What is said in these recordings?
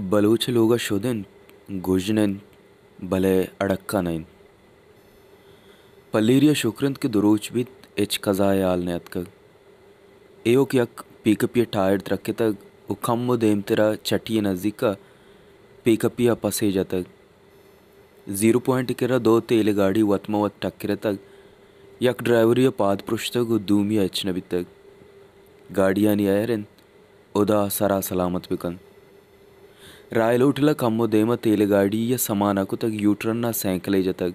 बलूच लोग शोधन गुजनन भले अड़क्कानन पल्लीरिया शुक्रंत के दुरूच भी इच कजाए आल ने अतक एओक यक पीकपिया टायर तरक्के तक उखम देम तेरा चटिया नज़दीक का पीकपिया पसे जतक जीरो पॉइंट केरा दो तेल गाड़ी वतमवत टक्कर तक यक ड्राइवर या पाद पुरुष तक दूमिया अचनबी तक गाड़ियाँ नहीं आयरन उदा सरा सलामत बिकन रायलोटला ರಾಯಲೋಟಿಲ ಕಮ್ಮುದೇಮ ತೇಲೆ ಗಾಡಿಯ ಸಮಾನಕು ತಗ जतक गाड़ी ಜತಗ್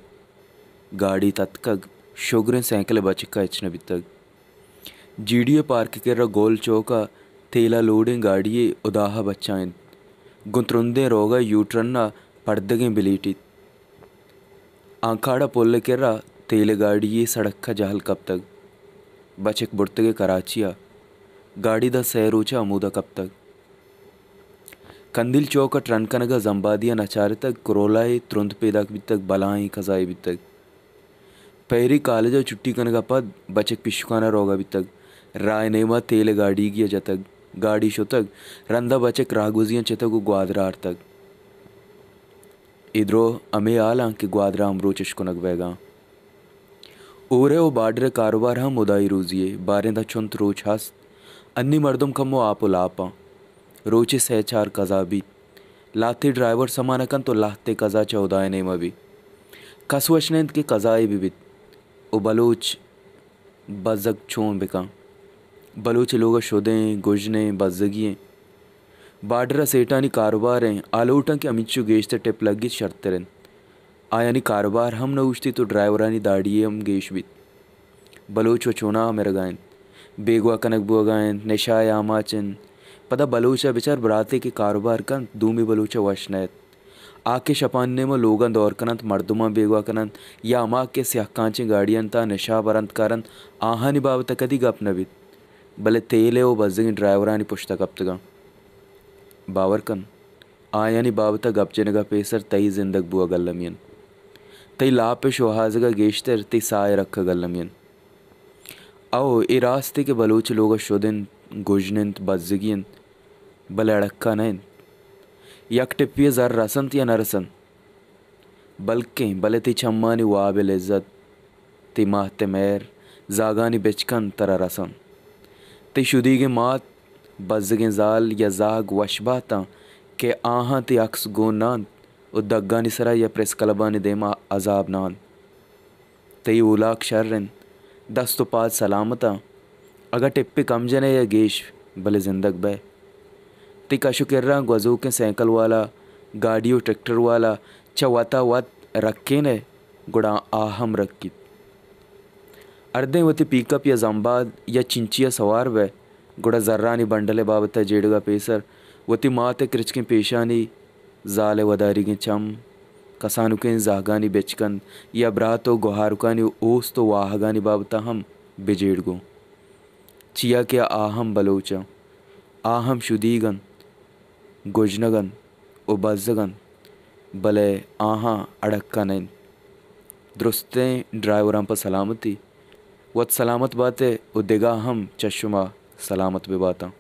ಗಾಡಿ ತತ್ಕಗ್ ಶೊಗ್ರೆ ಸೈಕಲೆ ಬಚಕ್ಕ जी डी ए पार्क के गोल चौका तेला लोडें गाड़िए उदाह बच्चाइन गुंतरुंदे रोगा यूट्रन्ना पड़दगे बिलीटित आंखाड़ा पोल के तेल गाड़िए सड़क का जहल कब तक बचक बुड़तगे कराचिया गाड़ी दा सैरूचा अमूदा कब तक कंदिल चौक ट्रनकनग जम्बादिया नचारे तक त्रुंत तुरंत पैदा तक बलाय खजाए भी तक पैरी कालेज और छुट्टी कनगा पद बचक पिशुकाना रोगा भी तक राय नेमा तेल गाड़ी गिया जतक गाड़ी शो तक रंदा बचक रागुजिया चतक ग्वादरार तक इधरो अमे आला के ग्वादरा अमरो चशकुनक बैगा ओरे ओ बाडर कारोबार हम उदाई रोजिए बारे दा चुंत रोच हस्त अन्नी मर्दम खमो आपो लापा रोचे सहचार भी लाथी ड्राइवर समानकन तो लाते लाहते कजाच्या उदायने कसवश कसवशनेंत के कजाए बिबित ओ बलोच बजग छों बिका बलोच लोग शोधे गुजने बजगिए बाडरा कारोबार कारोबारें आलोटा के अमिचू गेशते टेप लगी आया आयानी कारोबार हम न उछती तो ड्राइवरानी दाड़िए हम गेश बित बलोच व चोना मेरा गायन बेगुआ कनक बुआ गायन नशा आमाचन पता बलूचा बेचार ब्राते के कारोबार कन धूमी बलूच वशनैत आके शपान्य में लोगन दौरकन बेगवा बेगवाकन या अमा के सहकांचे गाड़ियन ता नशा बरंत कारण आहानी बाब तक कदी गप नवी भले तेल तेले ओ बजिंग ड्राइवरानी पुश्तक अपतगा कन आयानी बाब तक गपचन का पेसर तई जिंदग बुआ गल्लमियन तई लापे शोहाजगा गेशतर ती साय रख गल लमियन आओ ए रास्ते के बलूच लोग शोधिन गुजनिंत बजगियंत नैन नयन यकटिपिय जर सन या नरसन बल्कि भले ती नि वाबिल इज़्ज़त ती माह ते मैर जागानी बेचकन तरा रसन ती शुदीगे मात बजगे जाल या जाग वशबा ता के आहा ती अक्स गो नान उ नि सरा या प्रेस नि देमा अजाब नान ते उलाक शर्रन दस्तुपात सलामता अगर टिप्पी कमजने या गेश भले जिंदग बै tika shukirra gwazo के साइकिल वाला गाड़ियों ट्रैक्टर वाला चवाता वत रखे ने गुड़ा आहम रखी अर्धे वती पिकअप या जम्बाद या चिंचिया सवार वे गुड़ा जर्रा नी बंडले बाबता जेड़गा पेसर वती माते क्रिचकें पेशानी जाले वदारी के चम कसानुकें जागानी बेचकन या तो गुहारुकानी ओस तो वाहगानी बाबता हम बेजेड़गो चिया के आहम बलोचा आहम शुदीगन gojnagan ubazzagan bale aha नैन दुरुस्ते ड्राइवर पर सलामती वत सलामत बातें उदेगा हम चशुमा सलामत भी बाता